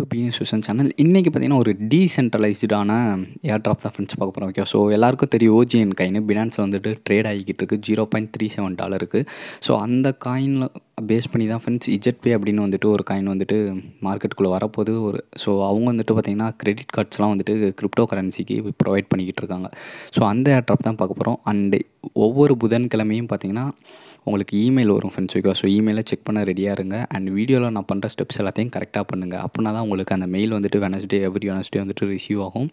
to PS Susan channel இன்றைக்கி பார்த்தீங்கன்னா ஒரு டீசென்ட்ரலைஸ்டான ஏர் ட்ராப் தான் ஃப்ரெண்ட்ஸ் பார்க்க போகிறோம் ஓகே ஸோ எல்லாருக்கும் தெரியும் ஓஜிஎன் காயின் பினான்ஸ் வந்துட்டு ட்ரேட் ஆகிக்கிட்டு இருக்குது ஜீரோ பாயிண்ட் த்ரீ செவன் டாலருக்கு ஸோ அந்த காயினில் பேஸ் பண்ணி தான் ஃப்ரெண்ட்ஸ் பே அப்படின்னு வந்துட்டு ஒரு காயின் வந்துட்டு மார்க்கெட்டுக்குள்ளே வரப்போது ஒரு ஸோ அவங்க வந்துட்டு பார்த்திங்கன்னா கிரெடிட் கார்ட்ஸ்லாம் வந்துட்டு கிரிப்டோ கரன்சிக்கு ப்ரொவைட் பண்ணிக்கிட்டு இருக்காங்க ஸோ அந்த ஏர்ட்ராப் தான் பார்க்க போகிறோம் அண்டு ஒவ்வொரு புதன்கிழமையும் பார்த்திங்கன்னா உங்களுக்கு இமெயில் வரும் ஃப்ரெண்ட்ஸ் ஓகேவா ஸோ இமெயிலை செக் பண்ண ரெடியாக இருங்க அண்ட் வீடியோவில் நான் பண்ணுற ஸ்டெப்ஸ் எல்லாத்தையும் கரெக்டாக பண்ணுங்கள் அப்படின்னா தான் உங்களுக்கு அந்த மெயில் வந்துட்டு வெனஸ்டே எவ்ரி வெனஸ்டே வந்துட்டு ரிசீவ் ஆகும்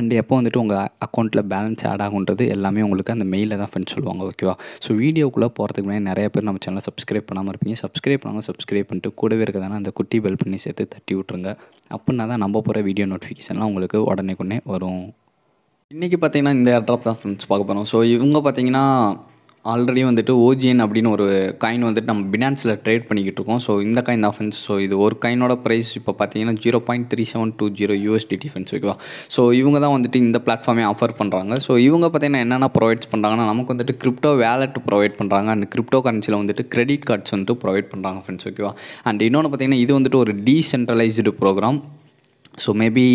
அண்ட் எப்போ வந்துட்டு உங்கள் அக்கௌண்ட்டில் பேலன்ஸ் ஆட் ஆகுன்றது எல்லாமே உங்களுக்கு அந்த மெயிலில் தான் ஃப்ரெண்ட்ஸ் சொல்லுவாங்க ஓகேவா ஸோ வீடியோக்குள்ளே போகிறதுக்கு முன்னாடி நிறைய பேர் நம்ம சேனலை சப்ஸ்கிரைப் பண்ணாமல் இருப்பீங்க சப்ஸ்கிரைப் பண்ணாலும் சப்ஸ்கிரைப் பண்ணிட்டு கூடவே இருக்கிறதான அந்த குட்டி பெல் பண்ணி சேர்த்து தட்டி விட்ருங்க அப்படின்னா தான் நம்ம போகிற வீடியோ நோட்டிஃபிகேஷன்லாம் உங்களுக்கு உடனே வரும் இன்றைக்கி பார்த்தீங்கன்னா இந்த ஏர்ட்ராப் தான் ஃப்ரெண்ட்ஸ் பார்க்க போகிறோம் ஸோ இவங்க பார்த்தீங்கன்னா ஆல்ரெடி வந்துட்டு ஓஜிஎன் அப்படின்னு ஒரு காயின் வந்துட்டு நம்ம பினான்ஸில் ட்ரேட் பண்ணிக்கிட்டு இருக்கோம் ஸோ இந்த காயின் தான் ஃபென்ஸ் ஸோ இது ஒரு காயினோட ப்ரைஸ் இப்போ பார்த்தீங்கன்னா zero point three seven two zero USDT ஃபென்ஸ் ஓகேவா ஸோ இவங்க தான் வந்துட்டு இந்த பிளாட்ஃபார்மே ஆஃபர் பண்ணுறாங்க ஸோ இவங்க பார்த்தீங்கன்னா என்னென்ன ப்ரொவைட்ஸ் பண்ணுறாங்கன்னா நமக்கு வந்துட்டு கிரிப்டோ வேலெட் ப்ரொவைட் பண்ணுறாங்க அண்ட் கிரிப்டோ கரன்சியில் வந்துட்டு கிரெடிட் கார்ட்ஸ் வந்துட்டு ப்ரொவைட் பண்ணுறாங்க ஃப்ரெண்ட்ஸ் ஓகேவா அண்ட் இன்னொன்று பார்த்தீங்கன்னா இது வந்துட்டு ஒரு decentralised program so maybe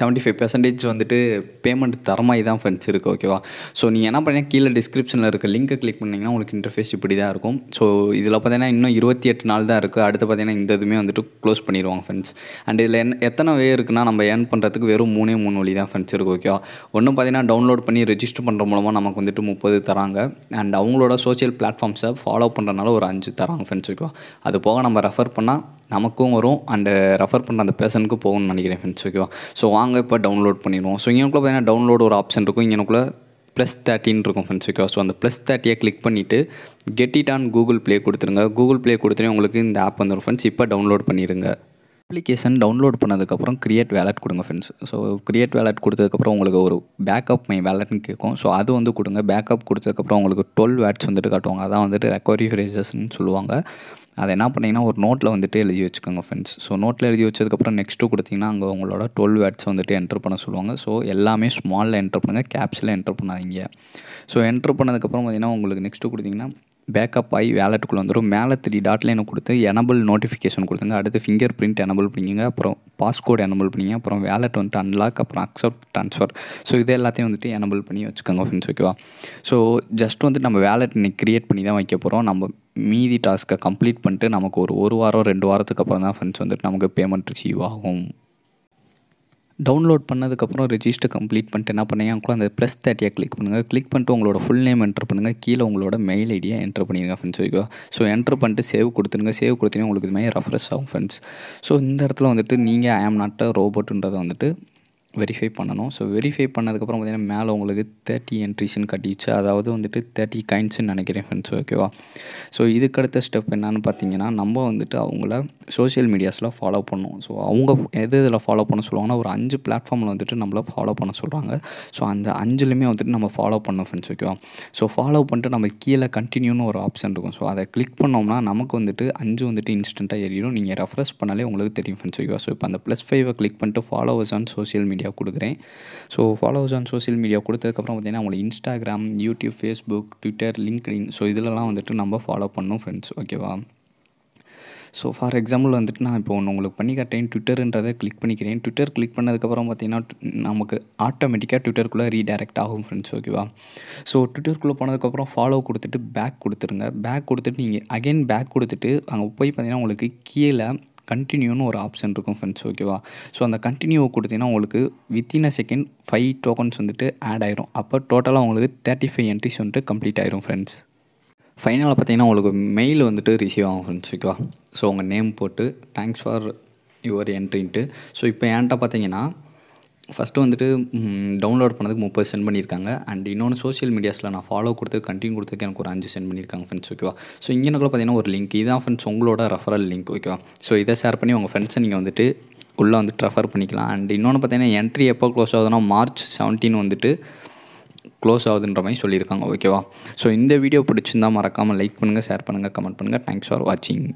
seventy five percentage வந்துட்டு பேமெண்ட் தரமாக தான் ஃப்ரெண்ட்ஸ் இருக்குது ஓகேவா ஸோ நீங்கள் என்ன பண்ணீங்கன்னா கீழே டிஸ்கிரிப்ஷனில் இருக்க லிங்க்கை கிளிக் பண்ணிங்கன்னா உங்களுக்கு இன்டர்ஃபேஸ் இப்படி தான் இருக்கும் ஸோ இதில் பார்த்தீங்கன்னா இன்னும் இருபத்தி எட்டு நாள் தான் இருக்குது அடுத்து பார்த்தீங்கன்னா இந்த இதுவுமே வந்துட்டு க்ளோஸ் பண்ணிடுவாங்க ஃப்ரெண்ட்ஸ் அண்ட் இதில் என் எத்தனை வே இருக்குன்னா நம்ம ஏர்ன் பண்ணுறதுக்கு வெறும் மூணே மூணு வழி தான் ஃப்ரெண்ட்ஸ் இருக்குது ஓகேவா ஒன்றும் பார்த்தீங்கன்னா டவுன்லோட் பண்ணி ரெஜிஸ்டர் பண்ணுற மூலமாக நமக்கு வந்துட்டு முப்பது தராங்க அண்ட் அவங்களோட சோஷியல் பிளாட்ஃபார்ம்ஸை ஃபாலோ பண்ணுறனால ஒரு அஞ்சு தராங்க ஃப்ரெண்ட்ஸ் ஓகேவா அது போக நம்ம ரெஃபர் பண்ணால் நமக்கும் வரும் அண்டு ரெஃபர் பண்ணுற அந்த பர்சனுக்கு போகணும்னு நினைக்கிறேன் ஃப்ரெண்ட்ஸ் ஓகேவா ஸோ வாங்க இப்போ டவுன்லோட் பண்ணிடுவோம் ஸோ இங்கனுக்குள்ளே பார்த்தீங்கன்னா டவுன்லோட் ஒரு ஆப்ஷன் இருக்கும் இங்கனுக்குள்ளே ப்ளஸ் தேர்ட்டின் இருக்கும் ஃப்ரெண்ட்ஸ் ஓகேவா ஸோ அந்த ப்ளஸ் தேர்ட்டியை கிளிக் பண்ணிவிட்டு get it on Google Play கொடுத்துருங்க கூகுள் ப்ளே கொடுத்துட்டு உங்களுக்கு இந்த ஆப் வந்துடும் ஃப்ரெண்ட்ஸ் இப்போ டவுன்லோட் பண்ணிடுங்க அப்ளிகேஷன் டவுன்லோட் பண்ணதுக்கப்புறம் க்ரியேட் வேலட் கொடுங்க ஃப்ரெண்ட்ஸ் ஸோ க்ரியேட் வேலட் கொடுத்ததுக்கப்புறம் உங்களுக்கு ஒரு பேக்கப் மை வேலட்னு கேட்கும் ஸோ அது வந்து கொடுங்க பேக்கப் கொடுத்ததுக்கப்புறம் உங்களுக்கு டுவெல் வேட்ஸ் வந்துட்டு காட்டுவாங்க அதான் வந்துட்டு ரெக்கவரி ஃப்ரேசஸ்ன்னு சொல்லுவாங்க அதை என்ன பண்ணிங்கன்னா ஒரு நோட்டில் வந்துட்டு எழுதி வச்சுக்கோங்க ஃப்ரெண்ட்ஸ் ஸோ நோட்டில் எழுதி வச்சதுக்கப்புறம் நெக்ஸ்ட்டு கொடுத்திங்கன்னா அங்கே உங்களோட டுவெல் வேர்ட்ஸ் வந்துட்டு என்ட்ரு பண்ண சொல்லுவாங்க ஸோ எல்லாமே ஸ்மாலில் என்ட்ரு பண்ணுங்கள் கேப்ஸில் என்ட்ரு பண்ணாதீங்க ஸோ என்ட்ரு பண்ணதுக்கப்புறம் பார்த்திங்கன்னா உங்களுக்கு நெக்ஸ்ட்டு கொடுத்திங்கன்னா பேக்கப் ஆகி வேலெட்டுக்குள்ளே வந்துடும் மேலே த்ரீ டாட்டில் எனக்கு கொடுத்து எனபிள் நோட்டிஃபிகேஷன் கொடுத்துங்க அடுத்து ஃபிங்கர் பிரிண்ட் எனபிள் பண்ணிங்க அப்புறம் பாஸ்கோட் எனபிள் பண்ணிங்க அப்புறம் வேலெட் வந்துட்டு அன்லாக் அப்புறம் அக்செப்ட் ட்ரான்ஸ்ஃபர் ஸோ இது எல்லாத்தையும் வந்துட்டு எனபிள் பண்ணி வச்சுக்கோங்க ஃப்ரெண்ட்ஸ் ஓகேவா ஸோ ஜஸ்ட் வந்துட்டு நம்ம வேலெட் இன்னைக்கு க்ரியேட் பண்ணி தான் வைக்க போகிறோம் நம்ம மீதி டாஸ்க்கை கம்ப்ளீட் பண்ணிட்டு நமக்கு ஒரு ஒரு வாரம் ரெண்டு வாரத்துக்கு அப்புறம் தான் ஃப்ரெண்ட்ஸ் வந்துட்டு நமக்கு பேமெண்ட் ரிசீவ் ஆகும் டவுன்லோட் பண்ணதுக்கப்புறம் ரிஜிஸ்டர் கம்ப்ளீட் பண்ணிட்டு என்ன பண்ணீங்க அந்த ப்ளஸ் தேர்ட்டியாக கிளிக் பண்ணுங்கள் கிளிக் பண்ணிட்டு உங்களோட ஃபுல் நேம் என்ட்ரு பண்ணுங்கள் கீழே உங்களோட மெயில் ஐடியா என்ட்ரு பண்ணிடுங்க ஃப்ரெண்ட்ஸ் ஓகேவா ஸோ என்ட்ரு பண்ணிட்டு சேவ் கொடுத்துருங்க சேவ் கொடுத்தீங்கன்னா உங்களுக்கு இது மாதிரி ரெஃப்ரெஷ் ஆகும் ஃப்ரெண்ட்ஸ் ஸோ இந்த இடத்துல வந்துட்டு நீங்கள் ஐ ஆம் நாட் ரோபோட்டுன்றதை வந்துட்டு வெரிஃபை பண்ணணும் ஸோ வெரிஃபை பண்ணதுக்கப்புறம் பார்த்தீங்கன்னா மேலே உங்களுக்கு தேர்ட்டி என்ட்ரிஸ்ன்னு கட்டிச்சு அதாவது வந்துட்டு தேர்ட்டி கைண்ட்ஸ்ன்னு நினைக்கிறேன் ஃப்ரெண்ட்ஸ் ஓகேவா ஸோ இதுக்கடுத்த ஸ்டெப் என்னன்னு பார்த்தீங்கன்னா நம்ம வந்துட்டு அவங்கள சோஷியல் மீடியாஸில் ஃபாலோ பண்ணுவோம் ஸோ அவங்க எது இதில் ஃபாலோ பண்ண சொல்லுவாங்கன்னா ஒரு அஞ்சு பிளாட்ஃபார்மில் வந்துட்டு நம்மளை ஃபாலோ பண்ண சொல்கிறாங்க ஸோ அந்த அஞ்சுலையுமே வந்துட்டு நம்ம ஃபாலோ பண்ணோம் ஃப்ரெண்ட்ஸ் ஓகேவா ஸோ ஃபாலோ பண்ணிட்டு நம்ம கீழே கண்டினியூன்னு ஒரு ஆப்ஷன் இருக்கும் ஸோ அதை கிளிக் பண்ணோம்னா நமக்கு வந்துட்டு அஞ்சு வந்துட்டு இன்ஸ்டண்ட்டாக ஏறிடும் நீங்கள் ரெஃப்ரெஷ் பண்ணாலே உங்களுக்கு தெரியும் ஃப்ரெண்ட்ஸ் ஓகேவா ஸோ இப்போ அந்த ப்ளஸ் ஃபைவை கிளிக் பண்ணிட்டு followers on social media media கொடுக்குறேன் so followers on social media கொடுத்ததுக்கப்புறம் பார்த்திங்கன்னா உங்களுக்கு Instagram YouTube Facebook Twitter LinkedIn so இதிலலாம் வந்துட்டு நம்ம ஃபாலோ பண்ணும் ஃப்ரெண்ட்ஸ் ஓகேவா ஸோ ஃபார் எக்ஸாம்பிள் வந்துட்டு நான் இப்போ ஒன்று உங்களுக்கு பண்ணி காட்டேன் ட்விட்டருன்றதை கிளிக் பண்ணிக்கிறேன் ட்விட்டர் கிளிக் பண்ணதுக்கப்புறம் பார்த்திங்கன்னா நமக்கு ஆட்டோமேட்டிக்காக ட்விட்டருக்குள்ளே ரீடைரக்ட் ஆகும் ஃப்ரெண்ட்ஸ் ஓகேவா ஸோ ட்விட்டருக்குள்ளே போனதுக்கப்புறம் ஃபாலோ கொடுத்துட்டு பேக் கொடுத்துருங்க பேக் கொடுத்துட்டு நீங்கள் அகைன் பேக் கொடுத்துட்டு அங்கே போய் பார்த்தீங்கன்னா உங்களுக்கு கீழே கண்டினியூன்னு ஒரு ஆப்ஷன் இருக்கும் ஃப்ரெண்ட்ஸ் ஓகேவா ஸோ அந்த கண்டினியூவை கொடுத்தீங்கன்னா உங்களுக்கு within a second five tokens வந்துட்டு ஆட் ஆயிரும் அப்போ டோட்டலாக உங்களுக்கு தேர்ட்டி ஃபைவ் என்ட்ரிஸ் வந்துட்டு கம்ப்ளீட் ஆயிரும் ஃப்ரெண்ட்ஸ் ஃபைனலாக பார்த்தீங்கன்னா உங்களுக்கு மெயில் வந்துட்டு ரிசீவ் ஆகும் ஃப்ரெண்ட்ஸ் ஓகேவா ஸோ உங்கள் நேம் போட்டு தேங்க்ஸ் ஃபார் யுவர் என்ட்ரின்ட்டு ஸோ இப்போ ஏன்ட்ட பார்த்தீங்கன்னா ஃபஸ்ட்டு வந்துட்டு டவுன்லோட் பண்ணதுக்கு முப்பது சென்ட் பண்ணியிருக்காங்க அண்ட் இன்னொன்று சோஷியல் மீடியாஸில் நான் ஃபாலோ கொடுத்து கண்டினியூ கொடுத்துக்கு எனக்கு ஒரு அஞ்சு சென்ட் பண்ணியிருக்காங்க ஃப்ரெண்ட்ஸ் ஓகேவா ஸோ இங்கேனக்குள்ள பார்த்தீங்கன்னா ஒரு லிங்க் இதான் ஃப்ரெண்ட்ஸ் உங்களோட ரெஃபரல் லிங்க் ஓகேவா ஸோ இதை ஷேர் பண்ணி உங்கள் ஃப்ரெண்ட்ஸை நீங்கள் வந்துட்டு உள்ளே வந்துட்டு ரெஃபர் பண்ணிக்கலாம் அண்ட் இன்னொன்று பார்த்தீங்கன்னா என்ட்ரி எப்போ க்ளோஸ் ஆகுதுன்னா மார்ச் செவன்டீன் வந்துட்டு க்ளோஸ் ஆகுதுன்ற மாதிரி சொல்லியிருக்காங்க ஓகேவா ஸோ இந்த வீடியோ பிடிச்சிருந்தால் மறக்காமல் லைக் பண்ணுங்கள் ஷேர் பண்ணுங்கள் கமெண்ட் பண்ணுங்கள் தேங்க்ஸ் ஃபார் வாட்சிங்